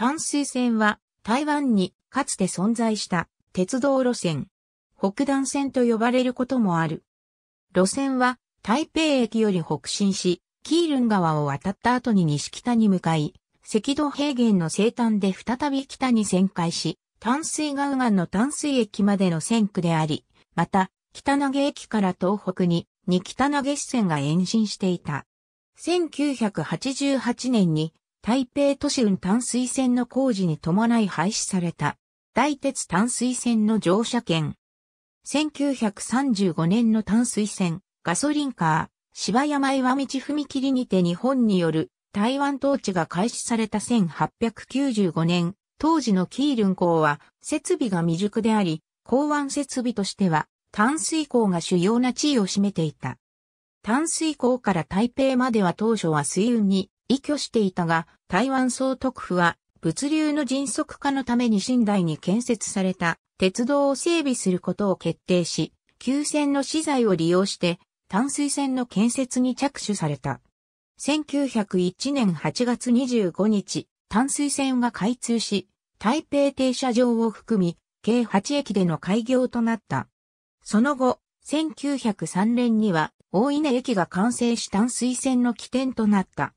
淡水線は台湾にかつて存在した鉄道路線、北段線と呼ばれることもある。路線は台北駅より北進し、キールン川を渡った後に西北に向かい、赤道平原の西端で再び北に旋回し、淡水岩岸の淡水駅までの線区であり、また、北投げ駅から東北に、二北投げ支線が延伸していた。1988年に台北都市運淡水線の工事に伴い廃止された、大鉄淡水線の乗車券。1935年の淡水線、ガソリンカー、芝山岩道踏切にて日本による台湾統治が開始された1895年、当時のキールン港は設備が未熟であり、港湾設備としては淡水港が主要な地位を占めていた。淡水港から台北までは当初は水運に依拠していたが、台湾総督府は物流の迅速化のために寝台に建設された鉄道を整備することを決定し、旧線の資材を利用して淡水線の建設に着手された。1901年8月25日、淡水線が開通し、台北停車場を含み、計8駅での開業となった。その後、1903年には、大稲駅が完成し淡水線の起点となった。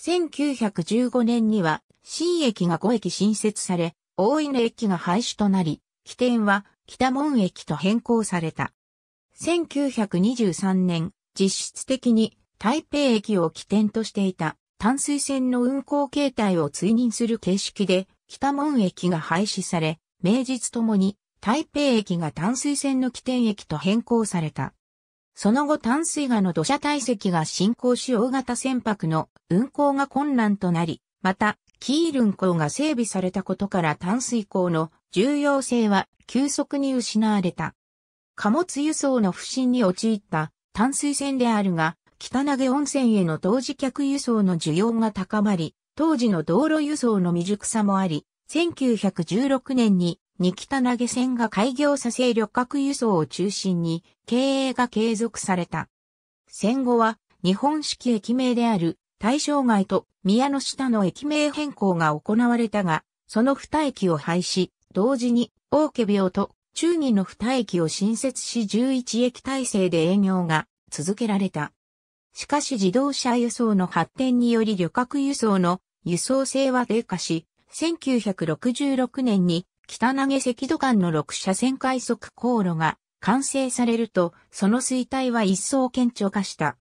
1915年には新駅が5駅新設され、大稲駅が廃止となり、起点は北門駅と変更された。1923年、実質的に台北駅を起点としていた淡水線の運行形態を追認する形式で北門駅が廃止され、名実ともに台北駅が淡水線の起点駅と変更された。その後淡水河の土砂堆積が進行し大型船舶の運航が困難となり、また、キールン港が整備されたことから淡水港の重要性は急速に失われた。貨物輸送の不振に陥った淡水船であるが、北投げ温泉への同時客輸送の需要が高まり、当時の道路輸送の未熟さもあり、1916年に二北投げ線が開業させ旅客輸送を中心に経営が継続された。戦後は日本式駅名である大正街と宮の下の駅名変更が行われたが、その二駅を廃止、同時に大家病と中義の二駅を新設し11駅体制で営業が続けられた。しかし自動車輸送の発展により旅客輸送の輸送性は低下し、1966年に北投げ赤土間の6車線快速航路が完成されると、その衰退は一層顕著化した。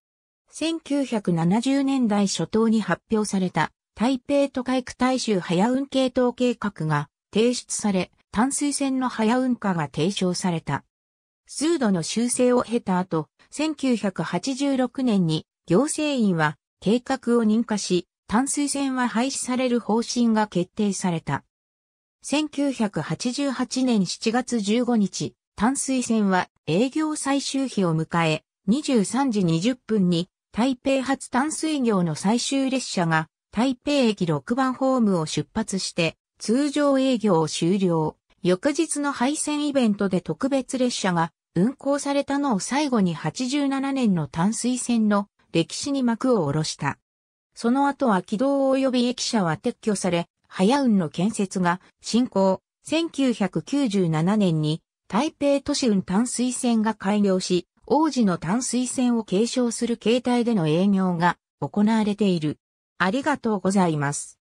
1970年代初頭に発表された台北都会区大衆早運系統計画が提出され、淡水線の早運化が提唱された。数度の修正を経た後、1986年に行政院は計画を認可し、淡水線は廃止される方針が決定された。1988年7月15日、淡水線は営業最終日を迎え、23時20分に台北発淡水業の最終列車が台北駅6番ホームを出発して通常営業を終了。翌日の配線イベントで特別列車が運行されたのを最後に87年の淡水線の歴史に幕を下ろした。その後は軌道及び駅舎は撤去され、早雲の建設が進行、1997年に台北都市運淡水線が開業し、王子の淡水線を継承する形態での営業が行われている。ありがとうございます。